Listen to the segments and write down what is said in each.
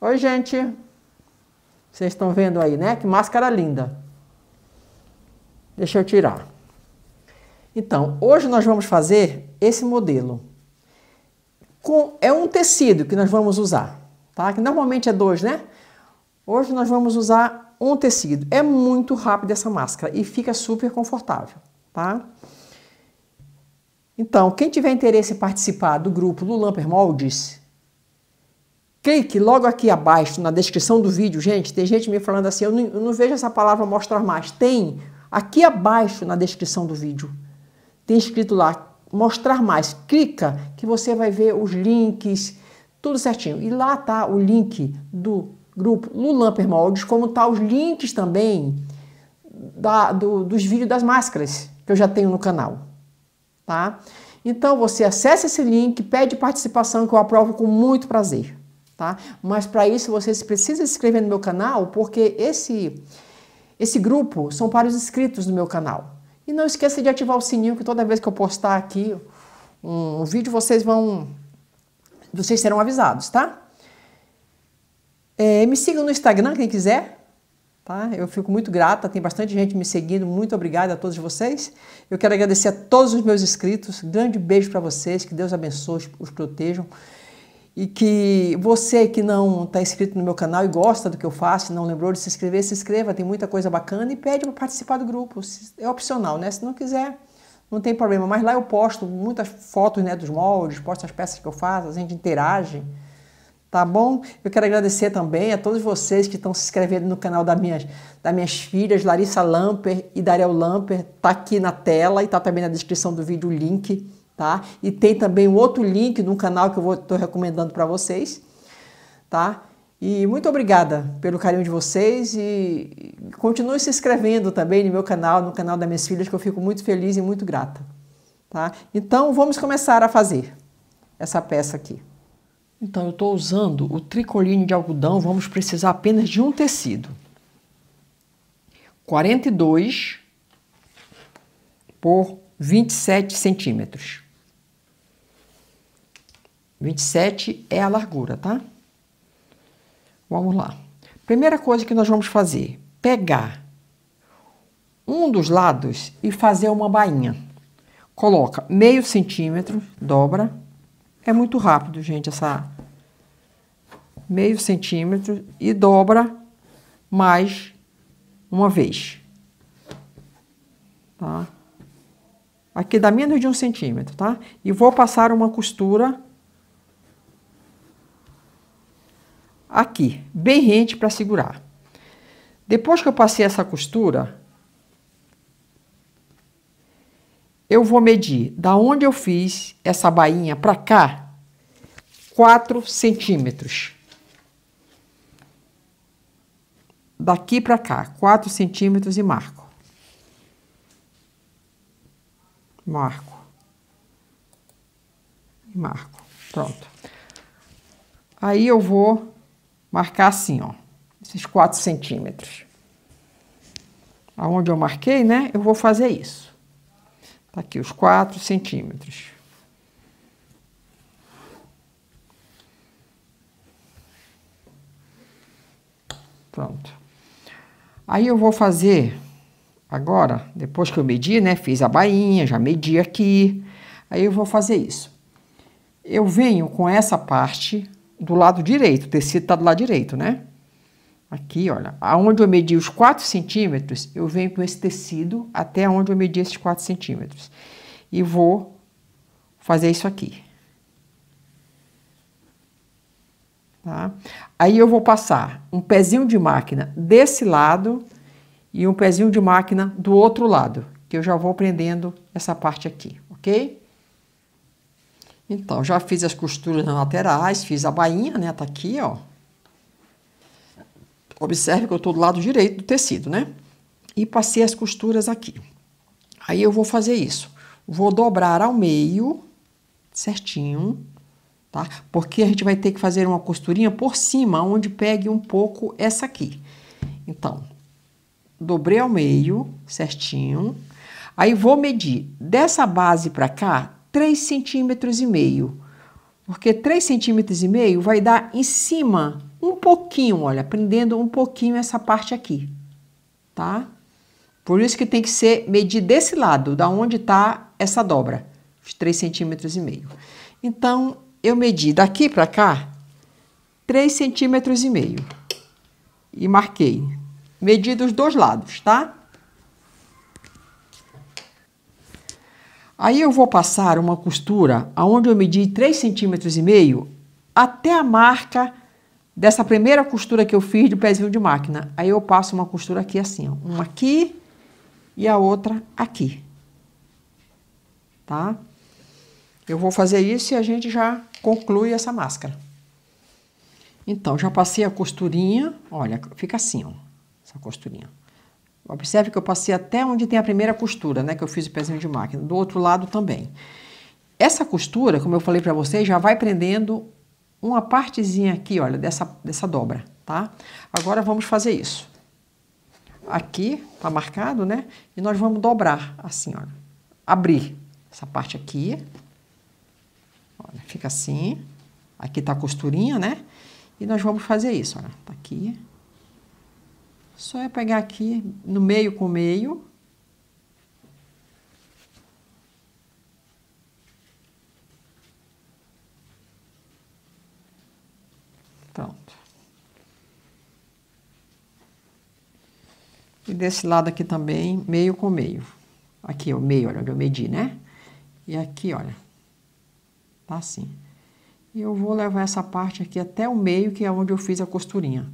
Oi, gente. Vocês estão vendo aí, né? Que máscara linda. Deixa eu tirar. Então, hoje nós vamos fazer esse modelo. Com, é um tecido que nós vamos usar, tá? Que normalmente é dois, né? Hoje nós vamos usar um tecido. É muito rápido essa máscara e fica super confortável, tá? Então, quem tiver interesse em participar do grupo Lulamper Moldes, Clique logo aqui abaixo na descrição do vídeo, gente. Tem gente me falando assim, eu não, eu não vejo essa palavra mostrar mais. Tem aqui abaixo na descrição do vídeo. Tem escrito lá mostrar mais. Clica que você vai ver os links, tudo certinho. E lá tá o link do grupo Lulamper Moldes, como tá os links também da, do, dos vídeos das máscaras que eu já tenho no canal, tá? Então você acessa esse link, pede participação que eu aprovo com muito prazer tá? Mas para isso vocês precisam se inscrever no meu canal, porque esse esse grupo são para os inscritos do meu canal. E não esqueça de ativar o sininho que toda vez que eu postar aqui um, um vídeo vocês vão vocês serão avisados, tá? É, me sigam no Instagram quem quiser, tá? Eu fico muito grata, tem bastante gente me seguindo, muito obrigada a todos vocês. Eu quero agradecer a todos os meus inscritos, grande beijo para vocês, que Deus abençoe, os protejam e que você que não está inscrito no meu canal e gosta do que eu faço, não lembrou de se inscrever, se inscreva, tem muita coisa bacana e pede para participar do grupo. É opcional, né? Se não quiser, não tem problema. Mas lá eu posto muitas fotos né, dos moldes, posto as peças que eu faço, a gente interage. Tá bom? Eu quero agradecer também a todos vocês que estão se inscrevendo no canal das minhas, das minhas filhas, Larissa Lamper e Dariel Lamper. Tá aqui na tela e tá também na descrição do vídeo o link tá? E tem também um outro link no canal que eu estou recomendando para vocês, tá? E muito obrigada pelo carinho de vocês e continue se inscrevendo também no meu canal, no canal das minhas filhas, que eu fico muito feliz e muito grata, tá? Então vamos começar a fazer essa peça aqui. Então eu estou usando o tricoline de algodão, vamos precisar apenas de um tecido. 42 por 27 centímetros. 27 é a largura, tá? Vamos lá. Primeira coisa que nós vamos fazer, pegar um dos lados e fazer uma bainha. Coloca meio centímetro, dobra. É muito rápido, gente, essa meio centímetro e dobra mais uma vez. Tá? Aqui dá menos de um centímetro, tá? E vou passar uma costura aqui, bem rente para segurar. Depois que eu passei essa costura, eu vou medir da onde eu fiz essa bainha para cá, 4 centímetros. Daqui para cá, 4 centímetros e marco. Marco. Marco. Pronto. Aí eu vou marcar assim, ó, esses 4 centímetros. Aonde eu marquei, né, eu vou fazer isso. Tá aqui os 4 centímetros. Pronto. Aí eu vou fazer agora, depois que eu medi, né, fiz a bainha, já medi aqui, aí eu vou fazer isso. Eu venho com essa parte do lado direito, o tecido está do lado direito, né? Aqui, olha, aonde eu medi os 4 centímetros, eu venho com esse tecido até onde eu medi esses 4 centímetros. E vou fazer isso aqui. Tá? Aí eu vou passar um pezinho de máquina desse lado e um pezinho de máquina do outro lado, que eu já vou prendendo essa parte aqui, ok? Então, já fiz as costuras laterais, fiz a bainha, né? Tá aqui, ó. Observe que eu tô do lado direito do tecido, né? E passei as costuras aqui. Aí eu vou fazer isso. Vou dobrar ao meio, certinho, tá? Porque a gente vai ter que fazer uma costurinha por cima, onde pegue um pouco essa aqui. Então, dobrei ao meio, certinho. Aí vou medir dessa base para cá 3 centímetros e meio, porque 3 centímetros e meio vai dar em cima um pouquinho, olha, prendendo um pouquinho essa parte aqui, tá? Por isso que tem que ser medir desse lado, da onde está essa dobra, os 3 centímetros e meio. Então, eu medi daqui para cá 3 centímetros e meio e marquei. Medi dos dois lados, tá? Aí eu vou passar uma costura aonde eu medi 3,5 centímetros e meio até a marca dessa primeira costura que eu fiz do pezinho de máquina. Aí eu passo uma costura aqui assim, ó, uma aqui e a outra aqui. Tá? Eu vou fazer isso e a gente já conclui essa máscara. Então, já passei a costurinha, olha, fica assim, ó, essa costurinha. Observe que eu passei até onde tem a primeira costura, né? Que eu fiz o pezinho de máquina. Do outro lado também. Essa costura, como eu falei para vocês, já vai prendendo uma partezinha aqui, olha, dessa, dessa dobra, tá? Agora vamos fazer isso. Aqui, tá marcado, né? E nós vamos dobrar, assim, olha. Abrir essa parte aqui. Olha, fica assim. Aqui tá a costurinha, né? E nós vamos fazer isso, olha. Tá aqui. Só é pegar aqui no meio com meio. Pronto. E desse lado aqui também, meio com meio. Aqui, o meio, olha, onde eu medi, né? E aqui, olha, tá assim. E eu vou levar essa parte aqui até o meio, que é onde eu fiz a costurinha.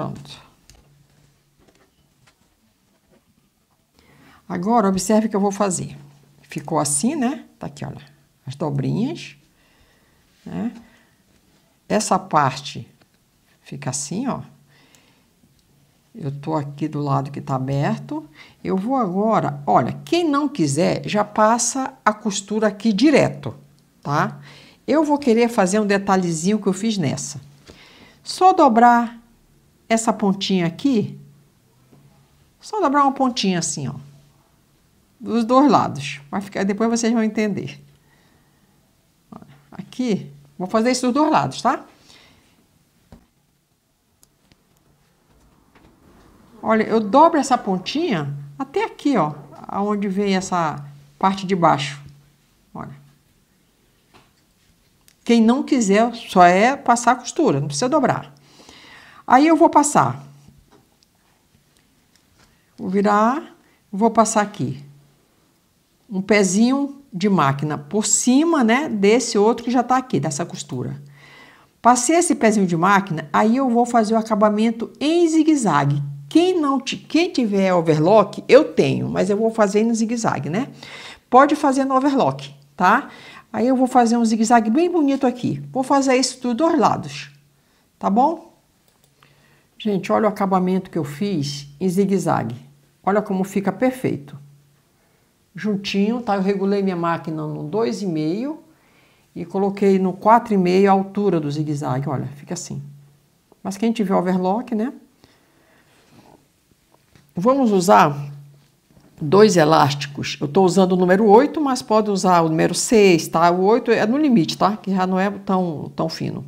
Pronto. Agora, observe o que eu vou fazer. Ficou assim, né? Tá aqui, olha, as dobrinhas, né? Essa parte fica assim, ó. Eu tô aqui do lado que tá aberto. Eu vou agora, olha, quem não quiser já passa a costura aqui direto, tá? Eu vou querer fazer um detalhezinho que eu fiz nessa. Só dobrar essa pontinha aqui, só dobrar uma pontinha assim, ó. Dos dois lados. Vai ficar, depois vocês vão entender. Aqui, vou fazer isso dos dois lados, tá? Olha, eu dobro essa pontinha até aqui, ó. Aonde vem essa parte de baixo. Olha. Quem não quiser, só é passar a costura, não precisa dobrar. Aí eu vou passar. Vou virar, vou passar aqui. Um pezinho de máquina por cima, né, desse outro que já tá aqui, dessa costura. Passei esse pezinho de máquina, aí eu vou fazer o acabamento em zigue-zague. Quem não quem tiver overlock, eu tenho, mas eu vou fazer no zigue-zague, né? Pode fazer no overlock, tá? Aí eu vou fazer um zigue-zague bem bonito aqui. Vou fazer isso dos dois lados, tá bom? Gente, olha o acabamento que eu fiz em zigue-zague. Olha como fica perfeito. Juntinho, tá? Eu regulei minha máquina no 2,5 e coloquei no 4,5 a altura do zigue-zague. Olha, fica assim. Mas quem tiver overlock, né? Vamos usar dois elásticos. Eu estou usando o número 8, mas pode usar o número 6, tá? O 8 é no limite, tá? Que já não é tão, tão fino.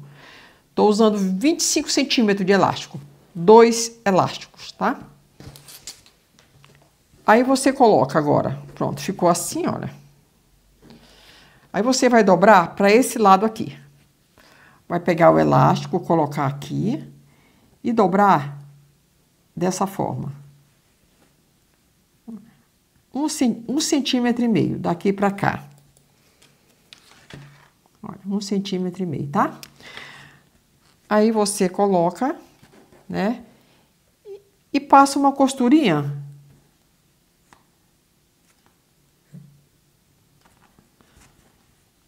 Estou usando 25 centímetros de elástico dois elásticos, tá? Aí você coloca agora, pronto, ficou assim, olha. Aí você vai dobrar para esse lado aqui. Vai pegar o elástico, colocar aqui e dobrar dessa forma. Um, um centímetro e meio, daqui para cá. Olha, um centímetro e meio, tá? Aí você coloca né? E passa uma costurinha.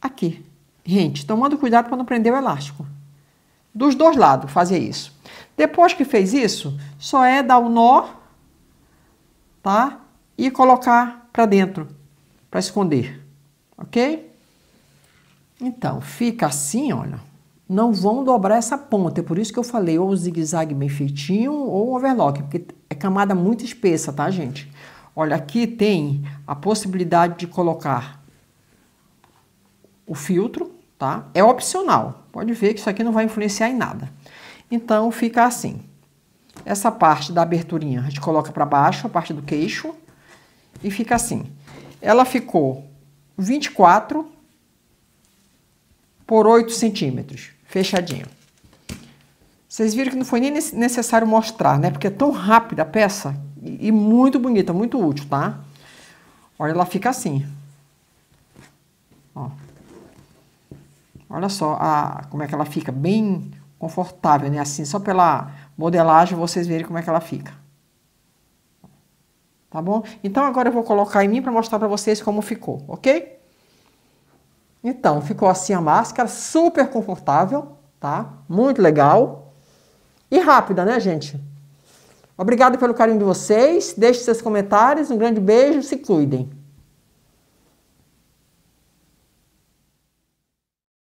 Aqui. Gente, tomando cuidado para não prender o elástico. Dos dois lados, fazer isso. Depois que fez isso, só é dar o um nó, tá? E colocar para dentro, para esconder, ok? Então, fica assim, olha não vão dobrar essa ponta. É por isso que eu falei ou um zigue-zague bem feitinho ou um overlock, porque é camada muito espessa, tá, gente? Olha, aqui tem a possibilidade de colocar o filtro, tá? É opcional. Pode ver que isso aqui não vai influenciar em nada. Então, fica assim. Essa parte da aberturinha a gente coloca para baixo, a parte do queixo, e fica assim. Ela ficou 24 por 8 centímetros fechadinho. Vocês viram que não foi nem necessário mostrar, né? Porque é tão rápida a peça e muito bonita, muito útil, tá? Olha, ela fica assim. Ó. Olha só a, como é que ela fica, bem confortável, né? Assim, só pela modelagem vocês verem como é que ela fica. Tá bom? Então agora eu vou colocar em mim para mostrar para vocês como ficou, ok? Então, ficou assim a máscara, super confortável, tá? Muito legal. E rápida, né, gente? Obrigado pelo carinho de vocês. Deixe seus comentários. Um grande beijo. Se cuidem.